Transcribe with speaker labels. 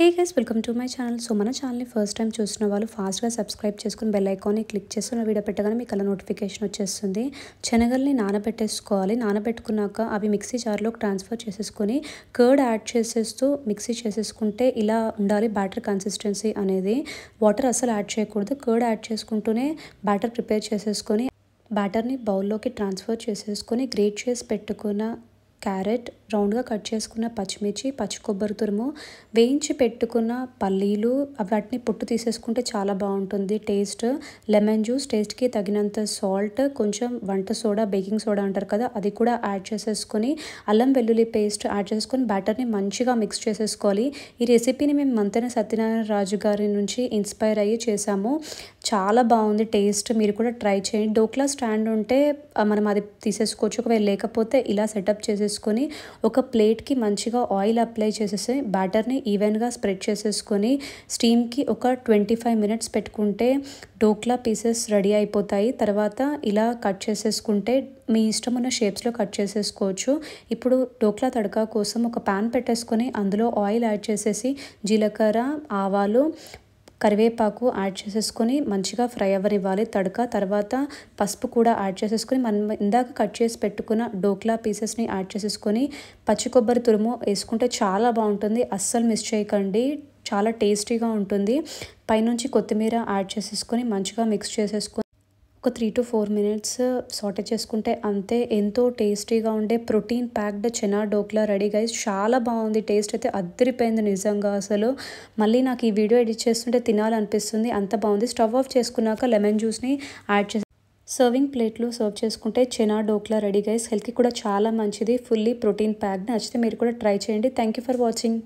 Speaker 1: hey guys welcome to my channel so మన ఛానల్ని first time చూసిన వాళ్ళు ఫాస్ట్గా సబ్స్క్రైబ్ చేసుకుని బెల్ ఐకాన్ని క్లిక్ చేస్తున్న వీడియో పెట్టగానే మీకు అలా నోటిఫికేషన్ వచ్చేస్తుంది శనగల్ని నానబెట్టేసుకోవాలి నానబెట్టుకున్నాక అవి మిక్సీ జార్లోకి ట్రాన్స్ఫర్ చేసేసుకొని కర్డ్ యాడ్ చేసేస్తూ మిక్సీ చేసేసుకుంటే ఇలా ఉండాలి బ్యాటర్ కన్సిస్టెన్సీ అనేది వాటర్ అసలు యాడ్ చేయకూడదు కర్డ్ యాడ్ చేసుకుంటూనే బ్యాటర్ ప్రిపేర్ చేసేసుకొని బ్యాటర్ని బౌల్లోకి ట్రాన్స్ఫర్ చేసేసుకొని గ్రేట్ చేసి పెట్టుకున్న క్యారెట్ రౌండ్గా కట్ చేసుకున్న పచ్చిమిర్చి పచ్చి కొబ్బరి తురుము వేయించి పెట్టుకున్న పల్లీలు వాటిని పొట్టు తీసేసుకుంటే చాలా బాగుంటుంది టేస్ట్ లెమన్ జ్యూస్ టేస్ట్కి తగినంత సాల్ట్ కొంచెం వంట సోడా బేకింగ్ సోడా అంటారు కదా అది కూడా యాడ్ చేసేసుకొని అల్లం వెల్లుల్లి పేస్ట్ యాడ్ చేసుకొని బ్యాటర్ని మంచిగా మిక్స్ చేసేసుకోవాలి ఈ రెసిపీని మేము మంతెన సత్యనారాయణ రాజు గారి నుంచి ఇన్స్పైర్ అయ్యి చేసాము చాలా బాగుంది టేస్ట్ మీరు కూడా ట్రై చేయండి డోక్లా స్టాండ్ ఉంటే మనం అది తీసేసుకోవచ్చు ఒకవేళ లేకపోతే ఇలా సెటప్ చేసేసి చేసేసుకొని ఒక ప్లేట్కి మంచిగా ఆయిల్ అప్లై చేసేసి బ్యాటర్ని ఈవెన్గా స్ప్రెడ్ చేసేసుకొని స్టీమ్కి ఒక ట్వంటీ ఫైవ్ మినిట్స్ పెట్టుకుంటే డోక్లా పీసెస్ రెడీ అయిపోతాయి తర్వాత ఇలా కట్ చేసేసుకుంటే మీ ఇష్టం ఉన్న షేప్స్లో కట్ చేసేసుకోవచ్చు ఇప్పుడు డోక్లా తడకా కోసం ఒక ప్యాన్ పెట్టేసుకొని అందులో ఆయిల్ యాడ్ చేసేసి జీలకర్ర ఆవాలు కరివేపాకు యాడ్ చేసేసుకొని మంచిగా ఫ్రై అవ్వనివ్వాలి తడక తర్వాత పసుపు కూడా యాడ్ చేసేసుకొని మనం ఇందాక కట్ చేసి పెట్టుకున్న డోక్లా పీసెస్ని యాడ్ చేసేసుకొని పచ్చి కొబ్బరి తురుము వేసుకుంటే చాలా బాగుంటుంది అస్సలు మిస్ చేయకండి చాలా టేస్టీగా ఉంటుంది పైనుంచి కొత్తిమీర యాడ్ చేసేసుకొని మంచిగా మిక్స్ చేసేసుకొని ఒక three to four minutes saute చేసుకుంటే అంతే ఎంతో టేస్టీగా ఉండే protein packed chana dhokla ready guys చాలా బాగుంది టేస్ట్ అయితే అద్దరిపోయింది నిజంగా అసలు మళ్ళీ నాకు ఈ వీడియో ఎడిట్ చేస్తుంటే తినాలనిపిస్తుంది అంత బాగుంది స్టవ్ ఆఫ్ చేసుకున్నాక లెమన్ జ్యూస్ని యాడ్ చేసి సర్వింగ్ ప్లేట్లో సర్వ్ చేసుకుంటే చెనా డోక్లా రెడీ గైస్ హెల్త్కి కూడా చాలా మంచిది ఫుల్లీ ప్రోటీన్ ప్యాక్డ్ నచ్చితే మీరు కూడా ట్రై చేయండి థ్యాంక్ ఫర్ వాచింగ్